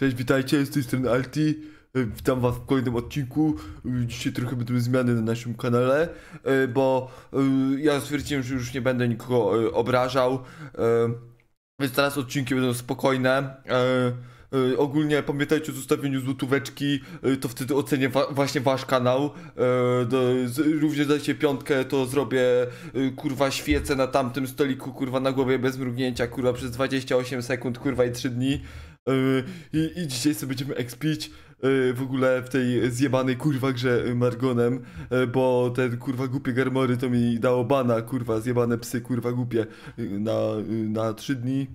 Cześć, witajcie, z tej strony Alti. E, witam Was w kolejnym odcinku. E, dzisiaj trochę będą zmiany na naszym kanale, e, bo ja stwierdziłem, że już nie będę nikogo obrażał. Więc teraz odcinki będą spokojne. Ogólnie pamiętajcie o zostawieniu złotóweczki, to wtedy ocenię właśnie wasz kanał. Również dajcie piątkę, to zrobię kurwa świecę na tamtym stoliku, kurwa na głowie bez mrugnięcia, kurwa przez 28 sekund, kurwa i 3 dni. Y, I, i dzisiaj sobie będziemy expić y, w ogóle w tej zjebanej kurwa grze Margonem, y, bo ten kurwa głupie garmory to mi dało bana, kurwa zjebane psy, kurwa głupie na, na 3 dni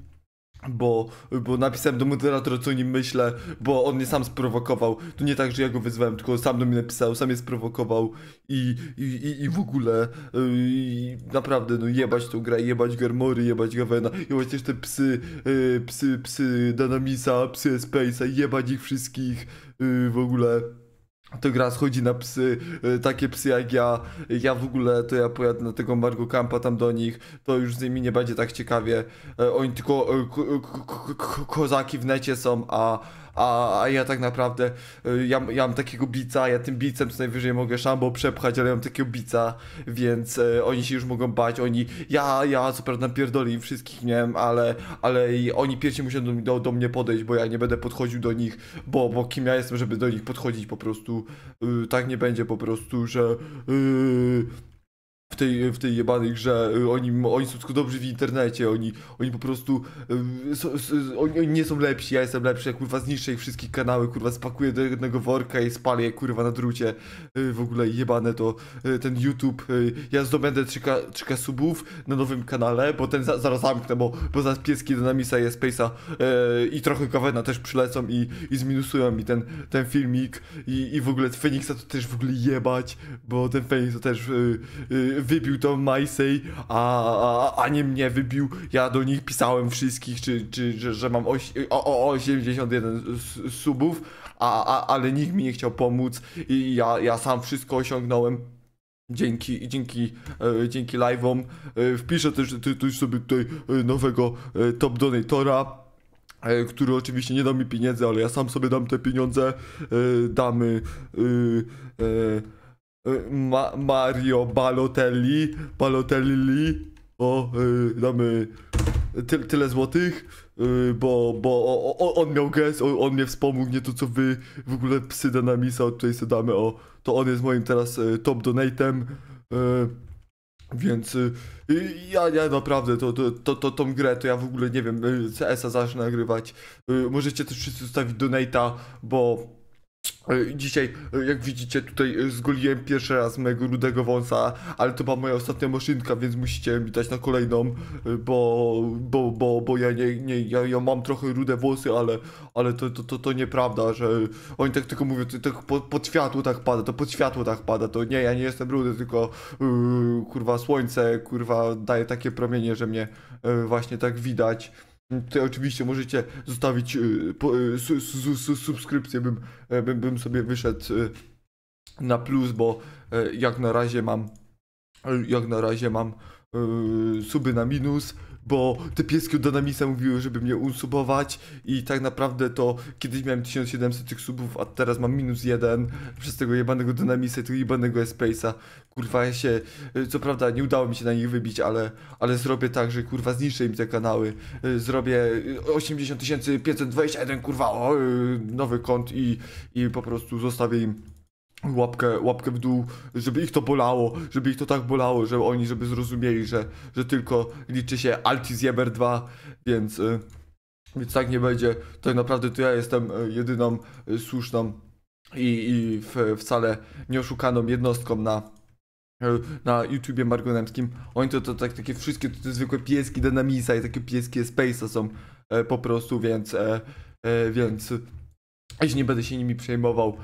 bo, bo napisałem do moderatora, co o nim myślę, bo on mnie sam sprowokował. To nie tak, że ja go wyzwałem, tylko sam do mnie napisał, sam je sprowokował i, i, i, w ogóle yy, i naprawdę, no jebać tą grę, jebać Garmory, jebać Gawena, jebać też te psy, y, psy, psy Danamisa, psy Space'a, jebać ich wszystkich yy, w ogóle to gra schodzi na psy, y, takie psy jak ja, ja w ogóle, to ja pojadę na tego Margo Campa tam do nich, to już z nimi nie będzie tak ciekawie, y, oni tylko y, kozaki w necie są, a a, a ja tak naprawdę, y, ja, ja mam takiego bica, ja tym bicem co najwyżej mogę szambo przepchać, ale ja mam takiego bica, więc e, oni się już mogą bać, oni, ja, ja co prawda pierdoli wszystkich, nie wiem, ale, ale i oni pierwsi muszą do, do, do, mnie podejść, bo ja nie będę podchodził do nich, bo, bo kim ja jestem, żeby do nich podchodzić po prostu, y, tak nie będzie po prostu, że w tej, w tej jebanej grze, y, oni, oni są tylko dobrzy w internecie, oni, oni po prostu, so, y, so, y, oni, nie są lepsi, ja jestem lepszy, ja kurwa zniszczę ich wszystkie kanały, kurwa spakuję do jednego worka i spalę kurwa na drucie, w ogóle jebane to, ten YouTube, ja zdobędę 3 subów na nowym kanale, bo ten za, zaraz zamknę, bo, bo za pieski Dynamisa i Space'a i trochę Kawena też przylecą i, i zminusują mi ten, ten filmik i, i w ogóle Feniksa to też w ogóle jebać, bo ten Feniks to też wybił to Majsej, a, a, a nie mnie wybił. Ja do nich pisałem wszystkich, czy, czy że, że mam oś, o, o, 81 subów, a, a, ale nikt mi nie chciał pomóc i ja, ja sam wszystko osiągnąłem. Dzięki, dzięki, e, dzięki live'om. E, wpiszę też, te, sobie tutaj e, nowego e, top donatora e, który oczywiście nie da mi pieniędzy, ale ja sam sobie dam te pieniądze, e, damy E, Ma Mario Balotelli, Balotelli, o, e, y, damy ty tyle złotych, y, bo, bo o, on miał gest, on, on mnie wspomógł, nie to co wy, w ogóle psy Dynamisa, tutaj sobie damy, o, to on jest moim teraz y, top donatem, więc ja, ja naprawdę to, to, to, to, tą grę to ja w ogóle nie wiem, CS-a zacznę nagrywać. Możecie też wszyscy zostawić donata, bo E, dzisiaj, e, jak widzicie, tutaj e, zgoliłem pierwszy raz mojego rudego wąsa, ale to była moja ostatnia maszynka, więc musicie mi dać na kolejną, bo, bo, bo, bo ja nie, nie ja, ja mam trochę rude włosy, ale, ale to, to, to, to nieprawda, że oni tak tylko mówią, to, to tak pod, pod światło tak pada, to pod światło tak pada, to nie, ja nie jestem rudy, tylko yy, kurwa słońce, kurwa daje takie promienie, że mnie yy, właśnie tak widać. Tutaj oczywiście możecie zostawić y, y, subskrypcję, e, bym, bym sobie wyszedł y, na plus, bo e, jak na razie mam jak na razie mam yy, suby na minus, bo te pieski od mówiły, żeby mnie unsubować i tak naprawdę to kiedyś miałem 1700 tych subów, a teraz mam minus jeden przez tego jebanego Dynamisa i tego jebanego Space'a. Kurwa, ja się, yy, co prawda nie udało mi się na nich wybić, ale, ale zrobię tak, że kurwa zniszczę im te kanały. Yy, zrobię 80 yy, 521 kurwa o, nowy kąt i, i po prostu zostawię im łapkę, łapkę w dół, żeby ich to bolało, żeby ich to tak bolało, że oni, żeby zrozumieli, że, że tylko liczy się Alti Zieber 2, więc, y, więc tak nie będzie. Tak naprawdę to ja jestem y, jedyną y, słuszną i, i w, wcale nieoszukaną jednostką na na YouTubie margonemskim. Oni to, to tak, takie wszystkie to, to zwykłe pieski Dynamisa i takie pieski Space'a są po prostu, więc więc już nie będę się nimi przejmował.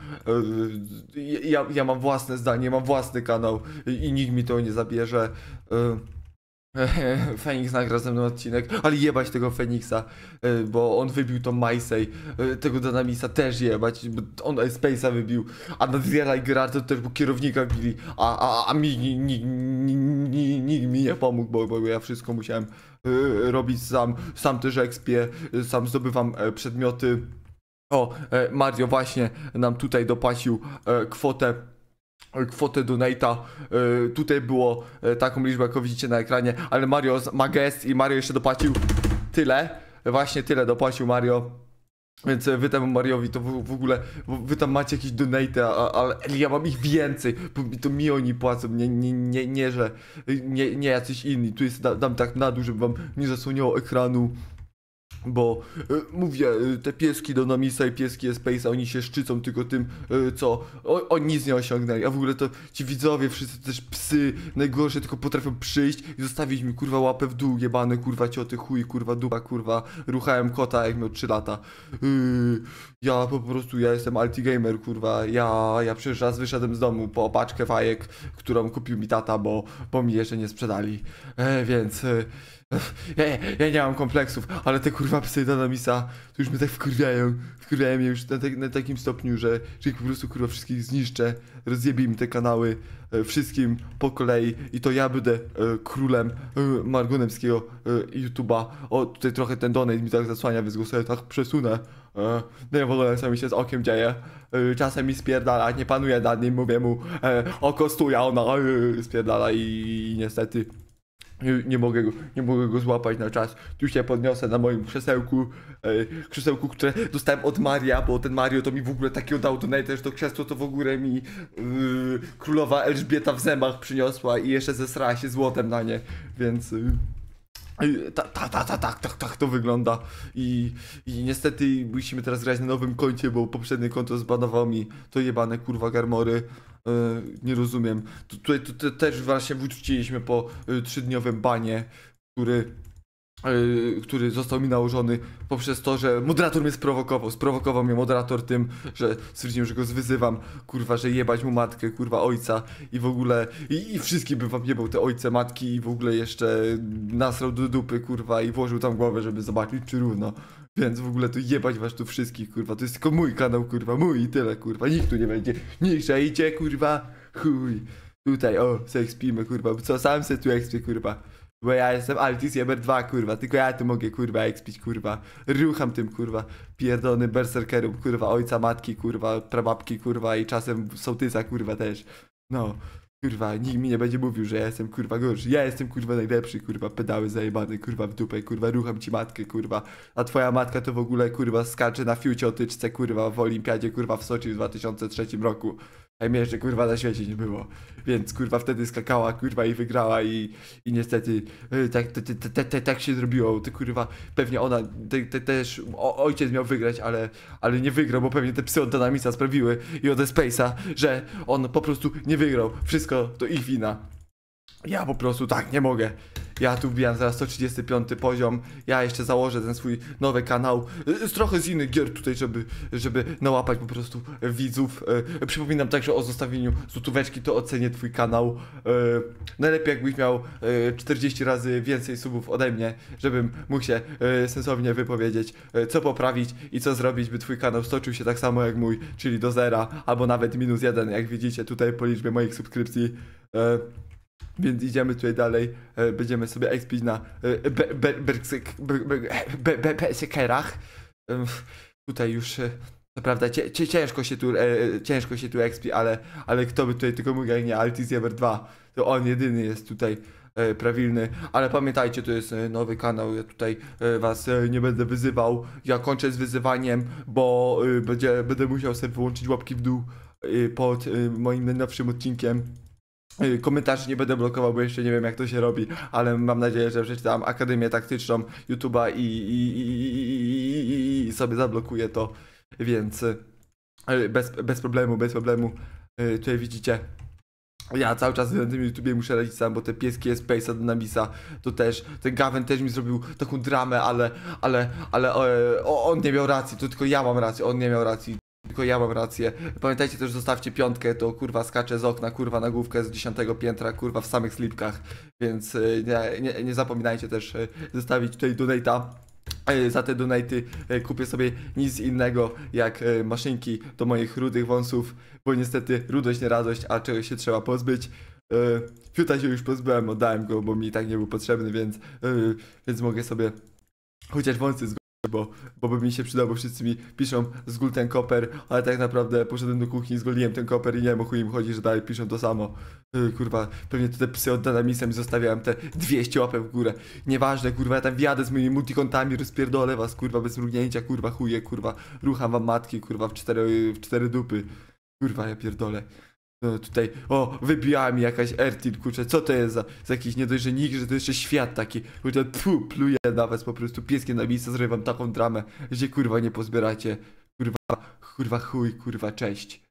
E, ja, ja mam własne zdanie, mam własny kanał i nikt mi to nie zabierze. E, Feniks nagra ze mną odcinek, ale jebać tego Feniksa, e, bo on wybił to Majsej, tego Danamisa też jebać, on Space'a wybił, a Nadziera i Gerardo też bo kierownika bili, a, a, a mi nikt mi nie pomógł, bo, bo ja wszystko musiałem robić sam, sam też ekspie, sam zdobywam przedmioty. O, e, Mario właśnie nam tutaj dopłacił e, kwotę e, kwotę donata. Tutaj było taką liczbę, jaką widzicie na ekranie, ale Mario ma gest i Mario jeszcze dopłacił tyle. Właśnie tyle dopłacił Mario. Więc wy temu Mariowi to w, ogóle, wy tam macie jakieś donate, ale ja mam ich więcej, bo to mi oni płacą, nie, nie, nie, nie że, nie, nie jacyś inni. Tu jest, dam tak na dół, żeby wam nie zasłoniło ekranu. Bo e, mówię, e, te pieski do Namisa i pieski Space, oni się szczycą tylko tym, e, co o, oni nic nie osiągnęli. A w ogóle to ci widzowie, wszyscy też psy, najgorsze tylko potrafią przyjść i zostawić mi kurwa łapę w dół, jebane kurwa cioty, chuj, kurwa dupa, kurwa. Ruchałem kota jak miał 3 lata. Yy, ja po prostu, ja jestem altigamer, kurwa. Ja, ja przecież raz wyszedłem z domu po paczkę fajek, którą kupił mi tata, bo, bo mi jeszcze nie sprzedali. E, więc. Ja, ja nie mam kompleksów, ale te kurwa psy Danamisa to już mnie tak wkurwiają, wkurwiają mnie już na, te, tak, na takim stopniu, że, że ich po prostu kurwa wszystkich zniszczę, rozjebię mi te kanały e, wszystkim po kolei i to ja będę e, królem e, margonemskiego e, YouTube'a. O, tutaj trochę ten donate mi tak zasłania, więc go sobie tak przesunę. E, nie no w ogóle co mi się z okiem dzieje. E, czasem mi spierdala, nie panuje nad nim, mówię mu e, oko stuja, ona e, spierdala i, i niestety nie, mogę mogę, nie mogę go złapać na czas. Tu się podniosę na moim krzesełku, e, krzesełku, które dostałem od Maria, bo ten Mario to mi w ogóle takiego dał, to też to krzesło to w ogóle mi e, królowa Elżbieta w zębach przyniosła i jeszcze zesrała się złotem na nie, więc... Yy. Tak, tak, tak, tak, tak, tak, to wygląda. I, I niestety musimy teraz grać na nowym koncie, bo poprzednie konto zbanowało mi to jebane kurwa garmory. E, nie rozumiem. Tutaj to, też właśnie wróciliśmy po e, trzydniowym banie, który e, który został mi nałożony poprzez to, że moderator mnie sprowokował. Sprowokował mnie moderator tym, że stwierdziłem, że go zwyzywam, kurwa, że jebać mu matkę, kurwa, ojca i w ogóle, i, i wszystkim bym wam jebał te ojce, matki i w ogóle jeszcze nasrał do dupy, kurwa, i włożył tam głowę, żeby zobaczyć, czy równo. Więc w ogóle tu jebać was tu wszystkich, kurwa. To jest tylko mój kanał, kurwa, mój i tyle, kurwa. Nikt tu nie będzie. Nikt idzie, kurwa. Chuj. Tutaj, o, se ekspimy, kurwa. Co, sam se tu ekspię, kurwa. Bo ja jestem Altis Jeber 2, kurwa. Tylko ja tu mogę, kurwa, ekspić, kurwa. Rucham tym, kurwa. Pierdolony berserkerum, kurwa. Ojca, matki, kurwa. Prababki, kurwa. I czasem sołtysa, kurwa, też. No. Kurwa, nikt mi nie będzie mówił, że ja jestem kurwa gorszy. Ja jestem kurwa najlepszy, kurwa, pedały zajebane, kurwa w dupę, kurwa, rucham ci matkę, kurwa. A twoja matka to w ogóle kurwa skacze na otyczce, kurwa, w olimpiadzie, kurwa, w Soczi w 2003 roku. A mnie jeszcze kurwa na świecie nie było. Więc kurwa wtedy skakała, kurwa i wygrała i, i niestety e, tak, te, te, te, tak się zrobiło. To kurwa pewnie ona też o, ojciec miał wygrać, ale, ale nie wygrał, bo pewnie te psy od Dynamisa sprawiły i od Space'a, że on po prostu nie wygrał. Wszystko to ich wina. Ja po prostu tak nie mogę. Ja tu wbijam zaraz 135 poziom. Ja jeszcze założę ten swój nowy kanał. Y, z trochę z innych gier tutaj, żeby, żeby nałapać po prostu widzów. Y, przypominam także o zostawieniu złotóweczki, to ocenię twój kanał. Y, najlepiej jakbyś miał 40 razy więcej subów ode mnie, żebym mógł się sensownie wypowiedzieć, co poprawić i co zrobić, by twój kanał stoczył się tak samo jak mój, czyli do zera, albo nawet minus jeden, jak widzicie tutaj po liczbie moich subskrypcji. Więc idziemy tutaj dalej, e, będziemy sobie ekspić na e, Berserkerach. Tutaj już e, co prawda ciężko się tu, ciężko się tu expi, ale, ale kto by tutaj tylko mówił, jak nie Altis 2, to on jedyny jest tutaj prawilny, ale pamiętajcie, to jest nowy kanał, ja tutaj was nie będę wyzywał, ja kończę z wyzywaniem, bo będzie, będę musiał sobie wyłączyć łapki w dół pod moim najnowszym odcinkiem. Komentarz nie będę blokował, bo jeszcze nie wiem jak to się robi, ale mam nadzieję, że przeczytam Akademię Taktyczną YouTube'a i, i, i, i, sobie zablokuję to, więc bez, bez problemu, bez problemu. Tutaj widzicie, ja cały czas na tym YouTube'ie muszę radzić sam, bo te pieski Space'a do Nabisa to też, ten Gavin też mi zrobił taką dramę, ale, ale, ale o, on nie miał racji, to tylko ja mam rację, on nie miał racji. Tylko ja mam rację. Pamiętajcie też, zostawcie piątkę, to kurwa skacze z okna, kurwa na główkę z dziesiątego piętra, kurwa w samych slipkach. Więc e, nie, nie, nie zapominajcie też e, zostawić tutaj donate'a e, za te donaty kupię sobie nic innego jak maszynki do moich rudych wąsów, bo niestety rudość nie radość, a czegoś się trzeba pozbyć. Fiuta się już pozbyłem, oddałem go, bo mi tak nie był potrzebny, więc, więc mogę sobie chociaż wąsy zgłosić bo, bo by mi się przydało, bo wszyscy mi piszą zgul ten koper, ale tak naprawdę poszedłem do kuchni, zguliłem ten koper i nie wiem o chuj im chodzi, że dalej piszą to samo. Yy, kurwa, pewnie te psy od i zostawiałem te 200 łapek w górę. Nieważne, kurwa, ja tam wjadę z moimi multikontami, rozpierdolę was, kurwa, bez mrugnięcia, kurwa, chuje, kurwa, rucham wam matki, kurwa, w cztery, w cztery dupy. Kurwa, ja pierdolę. No tutaj, o, wybiła mi jakaś Ertil, kurczę, co to jest za, za jakiś niedojrze nikt, że to jeszcze świat taki, kurczę, pfu, pluje, na was po prostu, pieskiem na miejsce, zrobię wam taką dramę, że kurwa nie pozbieracie, kurwa, kurwa chuj, kurwa cześć.